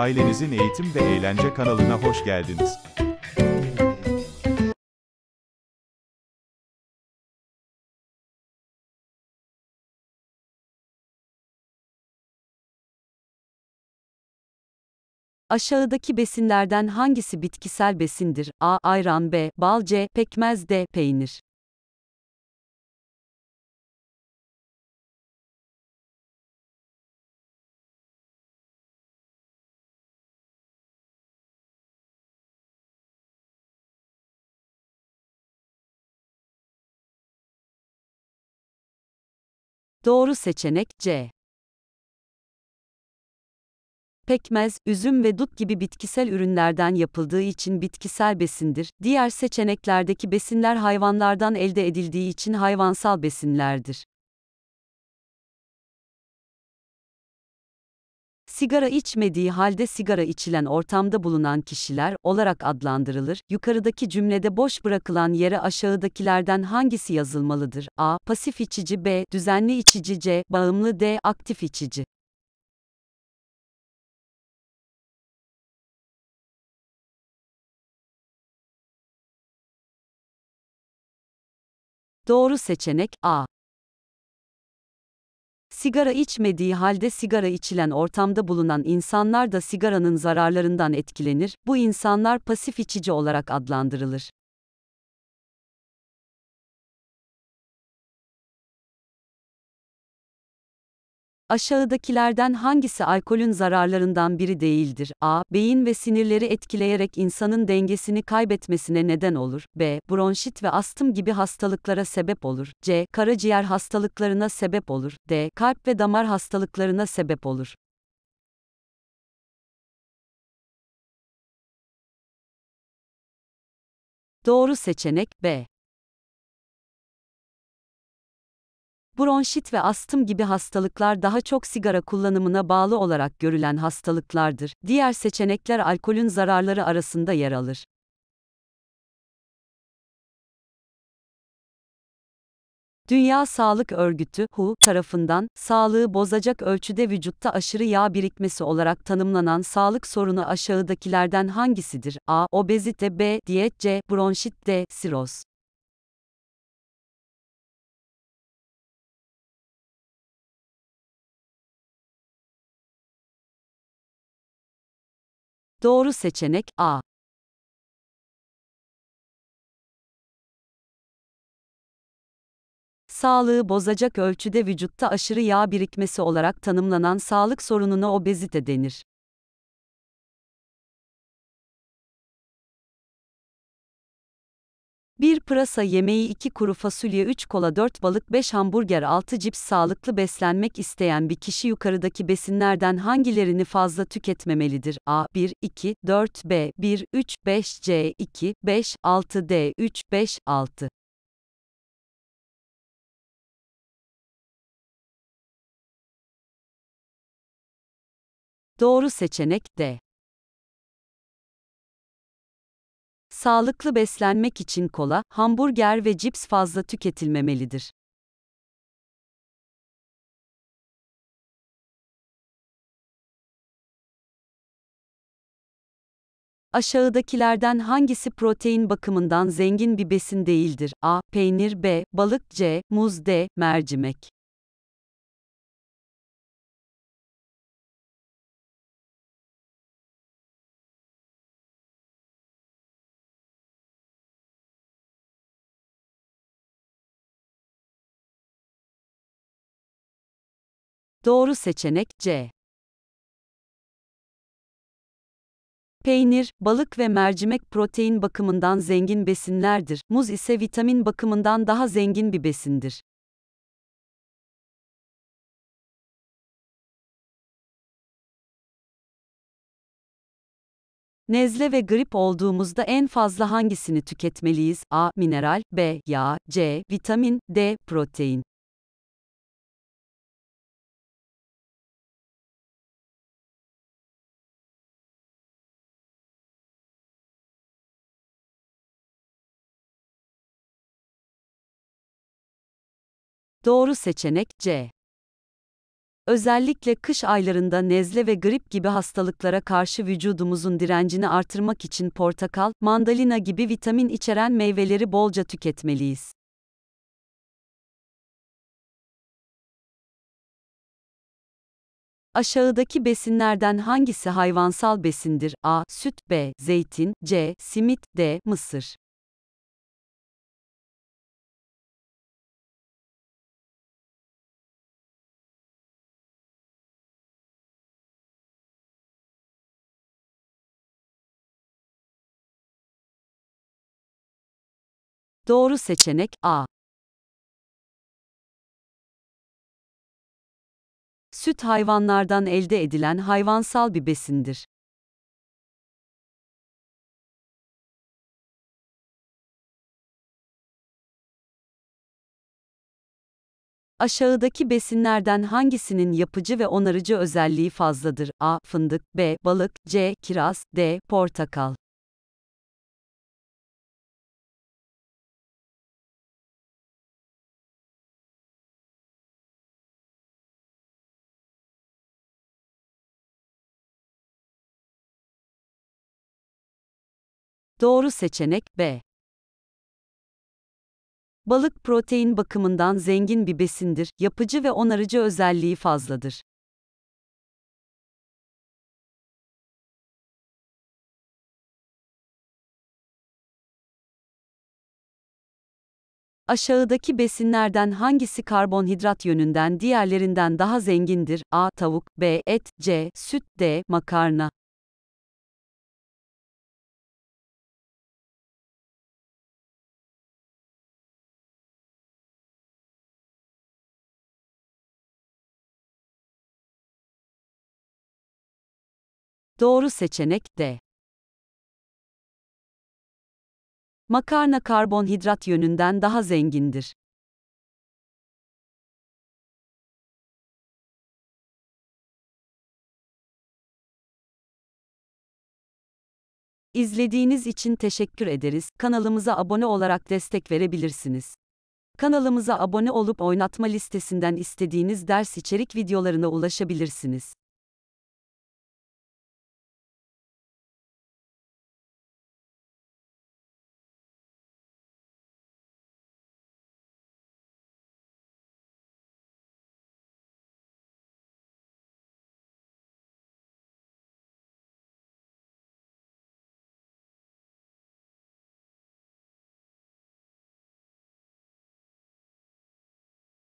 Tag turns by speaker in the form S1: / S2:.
S1: Ailenizin Eğitim ve Eğlence kanalına hoş geldiniz.
S2: Aşağıdaki besinlerden hangisi bitkisel besindir? A. Ayran B. Bal C. Pekmez D. Peynir
S1: Doğru seçenek C.
S2: Pekmez, üzüm ve dut gibi bitkisel ürünlerden yapıldığı için bitkisel besindir. Diğer seçeneklerdeki besinler hayvanlardan elde edildiği için hayvansal besinlerdir. sigara içmediği halde sigara içilen ortamda bulunan kişiler olarak adlandırılır. Yukarıdaki cümlede boş bırakılan yere aşağıdakilerden hangisi yazılmalıdır? A. Pasif içici B. Düzenli içici C. Bağımlı D. Aktif içici Doğru seçenek A. Sigara içmediği halde sigara içilen ortamda bulunan insanlar da sigaranın zararlarından etkilenir, bu insanlar pasif içici olarak adlandırılır. Aşağıdakilerden hangisi alkolün zararlarından biri değildir? A. Beyin ve sinirleri etkileyerek insanın dengesini kaybetmesine neden olur. B. Bronşit ve astım gibi hastalıklara sebep olur. C. Karaciğer hastalıklarına sebep olur. D. Kalp ve damar hastalıklarına sebep olur.
S1: Doğru seçenek B.
S2: Bronşit ve astım gibi hastalıklar daha çok sigara kullanımına bağlı olarak görülen hastalıklardır. Diğer seçenekler alkolün zararları arasında yer alır. Dünya Sağlık Örgütü WHO tarafından sağlığı bozacak ölçüde vücutta aşırı yağ birikmesi olarak tanımlanan sağlık sorunu aşağıdakilerden hangisidir? A. Obezite B. Diyet C. Bronşit D. Siroz
S1: Doğru seçenek A.
S2: Sağlığı bozacak ölçüde vücutta aşırı yağ birikmesi olarak tanımlanan sağlık sorununa obezite denir. 1 pırasa yemeği 2 kuru fasulye 3 kola 4 balık 5 hamburger 6 cips sağlıklı beslenmek isteyen bir kişi yukarıdaki besinlerden hangilerini fazla tüketmemelidir? A. 1, 2, 4, B, 1, 3, 5, C, 2, 5, 6, D, 3, 5, 6. Doğru seçenek D. Sağlıklı beslenmek için kola, hamburger ve cips fazla tüketilmemelidir. Aşağıdakilerden hangisi protein bakımından zengin bir besin değildir? A. Peynir B. Balık C. Muz D. Mercimek
S1: Doğru seçenek
S2: C. Peynir, balık ve mercimek protein bakımından zengin besinlerdir. Muz ise vitamin bakımından daha zengin bir besindir. Nezle ve grip olduğumuzda en fazla hangisini tüketmeliyiz? A. Mineral B. Yağ C. Vitamin D. Protein Doğru seçenek C. Özellikle kış aylarında nezle ve grip gibi hastalıklara karşı vücudumuzun direncini artırmak için portakal, mandalina gibi vitamin içeren meyveleri bolca tüketmeliyiz. Aşağıdaki besinlerden hangisi hayvansal besindir? A. Süt B. Zeytin C. Simit D. Mısır
S1: Doğru seçenek A. Süt hayvanlardan elde edilen hayvansal bir besindir.
S2: Aşağıdaki besinlerden hangisinin yapıcı ve onarıcı özelliği fazladır? A. Fındık B. Balık C. Kiraz D. Portakal Doğru seçenek B. Balık protein bakımından zengin bir besindir, yapıcı ve onarıcı özelliği fazladır. Aşağıdaki besinlerden hangisi karbonhidrat yönünden diğerlerinden daha zengindir? A. Tavuk B. Et C. Süt D. Makarna Doğru seçenek D. Makarna karbonhidrat yönünden daha zengindir. İzlediğiniz için teşekkür ederiz. Kanalımıza abone olarak destek verebilirsiniz. Kanalımıza abone olup oynatma listesinden istediğiniz ders içerik videolarına ulaşabilirsiniz.